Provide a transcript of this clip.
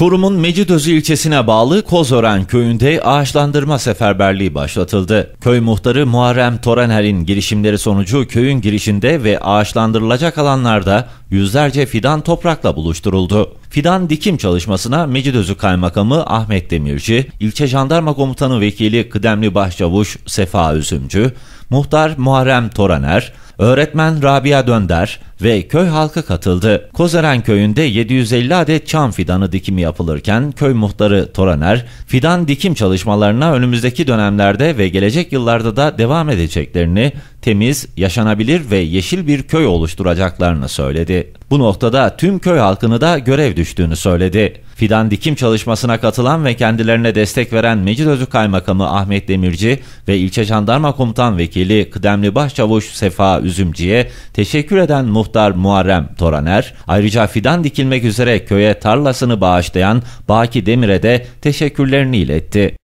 Çorum'un Mecidözü ilçesine bağlı Kozören köyünde ağaçlandırma seferberliği başlatıldı. Köy muhtarı Muharrem Toraner'in girişimleri sonucu köyün girişinde ve ağaçlandırılacak alanlarda yüzlerce fidan toprakla buluşturuldu. Fidan dikim çalışmasına Mecidözü Kaymakamı Ahmet Demirci, ilçe jandarma komutanı vekili Kıdemli Başçavuş Sefa Üzümcü, muhtar Muharrem Toraner, Öğretmen Rabia Dönder ve köy halkı katıldı. Kozeren köyünde 750 adet çam fidanı dikimi yapılırken köy muhtarı Toraner, fidan dikim çalışmalarına önümüzdeki dönemlerde ve gelecek yıllarda da devam edeceklerini, temiz, yaşanabilir ve yeşil bir köy oluşturacaklarını söyledi. Bu noktada tüm köy halkını da görev düştüğünü söyledi. Fidan dikim çalışmasına katılan ve kendilerine destek veren Mecidözü Kaymakamı Ahmet Demirci ve ilçe jandarma komutan vekili kıdemli başçavuş Sefa Üzümcü'ye teşekkür eden muhtar Muharrem Toraner, ayrıca fidan dikilmek üzere köye tarlasını bağışlayan Baki Demir'e de teşekkürlerini iletti.